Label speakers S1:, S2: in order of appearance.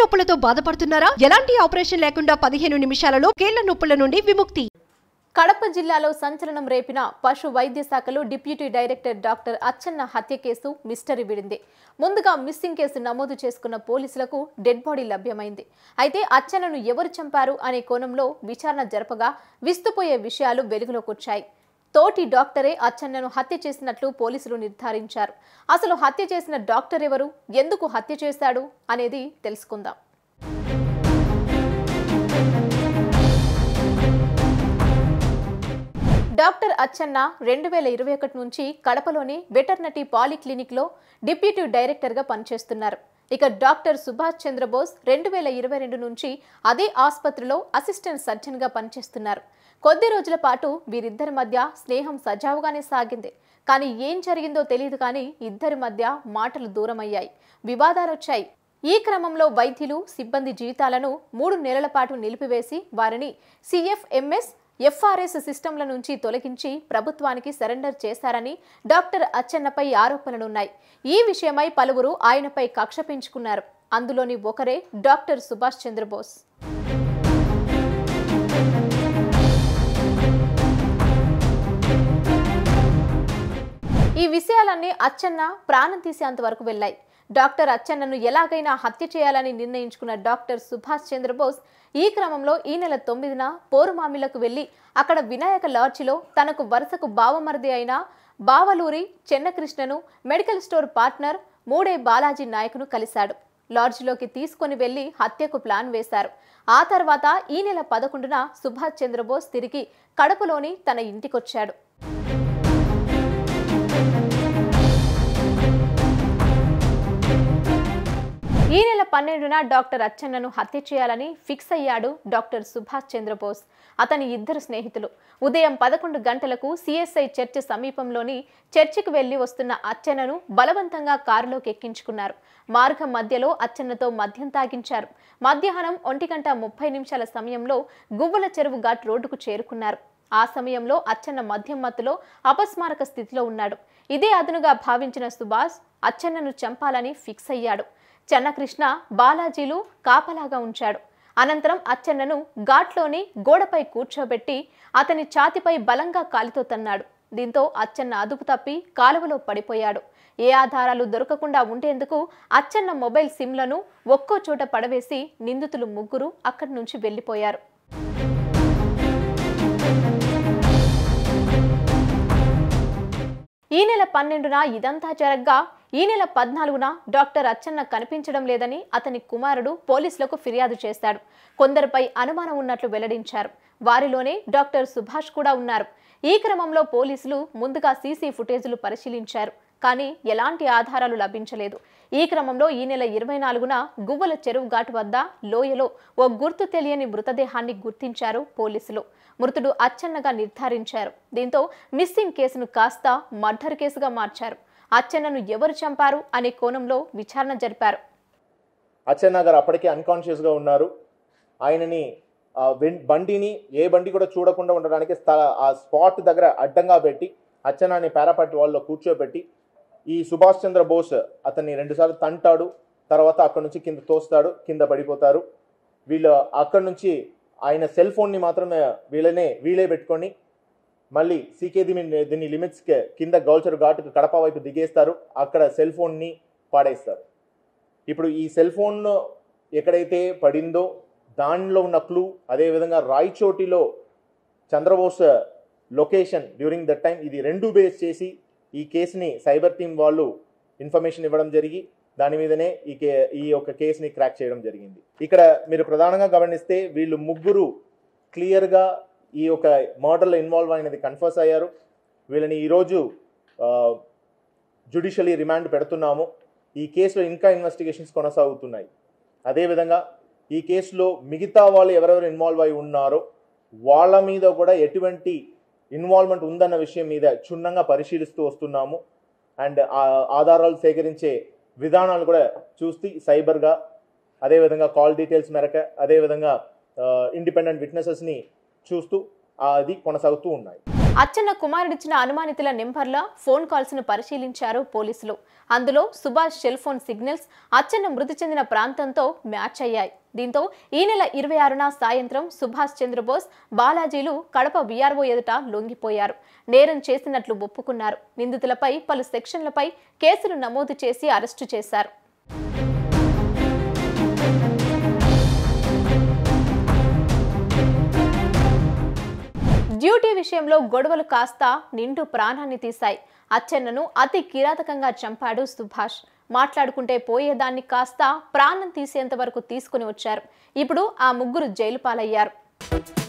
S1: నొప్పులతో బాధపడుతున్నారా ఎలాంటి ఆపరేషన్ లేకుండా పదిహేను నిమిషాలలో కీళ్ల నొప్పుల నుండి విముక్తి కడప జిల్లాలో సంచలనం రేపిన పశు వైద్య శాఖలో డిప్యూటీ డైరెక్టర్ డాక్టర్ అచ్చన్న హత్య కేసు మిస్టరీ విడింది ముందుగా మిస్సింగ్ కేసు నమోదు చేసుకున్న పోలీసులకు డెడ్ బాడీ లభ్యమైంది అయితే అచ్చన్నను ఎవరు చంపారు అనే కోణంలో విచారణ జరపగా విస్తుపోయే విషయాలు వెలుగులోకి వచ్చాయి తోటి డాక్టరే అచ్చన్నను హత్య చేసినట్లు పోలీసులు నిర్ధారించారు అసలు హత్య చేసిన డాక్టర్ ఎవరు ఎందుకు హత్య చేశాడు అనేది తెలుసుకుందాం డాక్టర్ అచ్చన్న రెండు వేల ఇరవై ఒకటి నుంచి కడపలోని వెటర్నటీ పాలిక్లినిక్లో డిప్యూటీ డైరెక్టర్గా పనిచేస్తున్నారు ఇక డాక్టర్ సుభాష్ చంద్రబోస్ రెండు వేల ఇరవై రెండు నుంచి అదే ఆసుపత్రిలో అసిస్టెంట్ సర్జన్గా పనిచేస్తున్నారు కొద్ది రోజుల పాటు వీరిద్దరి మధ్య స్నేహం సజావుగానే సాగింది కానీ ఏం జరిగిందో తెలియదు కానీ ఇద్దరి మధ్య మాటలు దూరమయ్యాయి వివాదాలు వచ్చాయి ఈ క్రమంలో వైద్యులు సిబ్బంది జీవితాలను మూడు నెలల పాటు నిలిపివేసి వారిని సిఎఫ్ఎంఎస్ ఎఫ్ఆర్ఎస్ సిస్టంల నుంచి తొలగించి ప్రభుత్వానికి సరెండర్ చేశారని డాక్టర్ అచ్చెన్నపై ఆరోపణలున్నాయి ఈ విషయమై పలువురు ఆయనపై కక్ష పెంచుకున్నారు అందులోని ఒకరే డాక్టర్ సుభాష్ చంద్రబోస్ ఈ విషయాలన్నీ అచ్చన్న ప్రాణం తీసేంత వరకు వెళ్ళాయి డాక్టర్ అచ్చన్నను ఎలాగైనా హత్య చేయాలని నిర్ణయించుకున్న డాక్టర్ సుభాష్ చంద్రబోస్ ఈ క్రమంలో ఈ నెల తొమ్మిదిన పోరుమామిలకు వెళ్ళి అక్కడ వినాయక లాడ్జిలో తనకు వరుసకు బావమరిది అయిన బావలూరి చెన్నకృష్ణను మెడికల్ స్టోర్ పార్ట్నర్ మూడే బాలాజీ నాయకును కలిశాడు లాడ్జ్లోకి తీసుకుని వెళ్లి హత్యకు ప్లాన్ వేశారు ఆ తర్వాత ఈ నెల పదకొండున సుభాష్ చంద్రబోస్ తిరిగి కడపలోని తన ఇంటికొచ్చాడు పన్నెండున డాక్టర్ అచ్చన్నను హత్య చేయాలని ఫిక్స్ అయ్యాడు డాక్టర్ సుభాష్ చంద్రబోస్ అతని ఇద్దరు స్నేహితులు ఉదయం పదకొండు గంటలకు సిఎస్ఐ చర్చ సమీపంలోని చర్చికి వెళ్లి వస్తున్న అచ్చన్నను బలవంతంగా కారులోకి ఎక్కించుకున్నారు మార్గం మధ్యలో అచ్చన్నతో మద్యం తాగించారు మధ్యాహ్నం ఒంటి గంట ముప్పై నిమిషాల సమయంలో గువ్వల చెరువు ఘాట్ రోడ్డుకు చేరుకున్నారు ఆ సమయంలో అచ్చన్న మద్యం మత్తులో అపస్మారక స్థితిలో ఉన్నాడు ఇదే అదునుగా భావించిన సుభాష్ అచ్చన్నను చంపాలని ఫిక్స్ అయ్యాడు చెన్నకృష్ణ బాలాజీలు కాపలాగా ఉంచాడు అనంతరం అచ్చెన్నను ఘాట్లోని గోడపై కూర్చోబెట్టి అతని ఛాతిపై బలంగా కాలితో తన్నాడు దీంతో అచ్చెన్న అదుపు తప్పి కాలువలో పడిపోయాడు ఏ ఆధారాలు దొరకకుండా ఉండేందుకు అచ్చెన్న మొబైల్ సిమ్లను ఒక్కో చోట పడవేసి నిందితులు ముగ్గురు అక్కడి నుంచి వెళ్ళిపోయారు ఈ నెల పన్నెండున ఇదంతా జరగ్గా ఈ నెల పద్నాలుగున డాక్టర్ అచ్చన్న కనిపించడం లేదని అతని కుమారుడు పోలీసులకు ఫిర్యాదు చేశాడు కొందరిపై అనుమానం ఉన్నట్లు వెల్లడించారు వారిలోనే డాక్టర్ సుభాష్ కూడా ఉన్నారు ఈ క్రమంలో పోలీసులు ముందుగా సీసీ ఫుటేజీలు పరిశీలించారు కానీ ఎలాంటి ఆధారాలు లభించలేదు ఈ క్రమంలో ఈ నెల ఇరవై నాలుగున గువ్వల చెరువు ఘాటు వద్ద లోయలో ఓ గుర్తు తెలియని మృతదేహాన్ని గుర్తించారు పోలీసులు మృతుడు అచ్చన్నగా నిర్ధారించారు దీంతో మిస్సింగ్ కేసును కాస్త మర్డర్ కేసుగా మార్చారు అచ్చన్నను ఎవరు చంపారు అనే కోణంలో విచారణ జరిపారు
S2: అచ్చన్న గారు అప్పటికే అన్కాన్షియస్గా ఉన్నారు ఆయనని బండిని ఏ బండి కూడా చూడకుండా ఉండడానికి ఆ స్పాట్ దగ్గర అడ్డంగా పెట్టి అచ్చన్నని పేరాపట్టి వాళ్ళలో కూర్చోబెట్టి ఈ సుభాష్ చంద్రబోస్ అతన్ని రెండుసార్లు తంటాడు తర్వాత అక్కడ నుంచి కింద తోస్తాడు కింద పడిపోతారు వీళ్ళు అక్కడ నుంచి ఆయన సెల్ ఫోన్ని మాత్రమే వీళ్ళనే వీలే పెట్టుకొని మళ్ళీ సీకే దీని దీన్ని లిమిట్స్కి కింద గౌల్చర్ ఘాటుకు కడప వైపు దిగేస్తారు అక్కడ సెల్ ఫోన్ని పాడేస్తారు ఇప్పుడు ఈ సెల్ ఫోన్ ఎక్కడైతే పడిందో దానిలో ఉన్న క్లూ అదేవిధంగా రాయచోటిలో Chandrabose location during that time ఇది రెండు బేస్ చేసి ఈ కేసుని సైబర్ టీమ్ వాళ్ళు ఇన్ఫర్మేషన్ ఇవ్వడం జరిగి దాని మీదనే ఈ కే ఈ యొక్క కేసుని క్రాక్ చేయడం జరిగింది ఇక్కడ మీరు ప్రధానంగా గమనిస్తే వీళ్ళు ముగ్గురు క్లియర్గా ఈ యొక్క మోడల్ ఇన్వాల్వ్ అయినది కన్ఫర్స్ అయ్యారు వీళ్ళని ఈరోజు జ్యుడిషియలీ రిమాండ్ పెడుతున్నాము ఈ కేసులో ఇంకా ఇన్వెస్టిగేషన్స్ కొనసాగుతున్నాయి అదేవిధంగా ఈ కేసులో మిగతా వాళ్ళు ఎవరెవరు ఇన్వాల్వ్ అయి ఉన్నారో వాళ్ళ మీద కూడా ఎటువంటి ఇన్వాల్వ్మెంట్ ఉందన్న విషయం మీద క్షుణ్ణంగా పరిశీలిస్తూ వస్తున్నాము అండ్ ఆధారాలు సేకరించే విధానాలు కూడా చూస్తే సైబర్గా అదేవిధంగా కాల్ డీటెయిల్స్ మేరక అదేవిధంగా ఇండిపెండెంట్ విట్నెసెస్ని చూస్తూ అది కొనసాగుతూ ఉన్నాయి
S1: అచ్చన్న కుమారుడిచ్చిన అనుమానితుల నెంబర్ల ఫోన్ కాల్స్ను పరిశీలించారు పోలీసులు అందులో Subhash cell phone signals Acchanna మృతి చెందిన ప్రాంతంతో మ్యాచ్ అయ్యాయి దీంతో ఈ నెల ఇరవై ఆరున సాయంత్రం సుభాష్ చంద్రబోస్ బాలాజీలు కడప బీఆర్ఓ ఎదుట లొంగిపోయారు నేరం చేసినట్లు ఒప్పుకున్నారు నిందితులపై పలు సెక్షన్లపై కేసులు నమోదు చేసి అరెస్టు చేశారు డ్యూటీ విషయంలో గొడవలు కాస్త నిండు ప్రాణాన్ని తీశాయి అచ్చెన్నను అతి కిరాతకంగా చంపాడు సుభాష్ మాట్లాడుకుంటే పోయేదాన్ని కాస్త ప్రాణం తీసేంత వరకు తీసుకుని వచ్చారు ఇప్పుడు ఆ ముగ్గురు జైలు పాలయ్యారు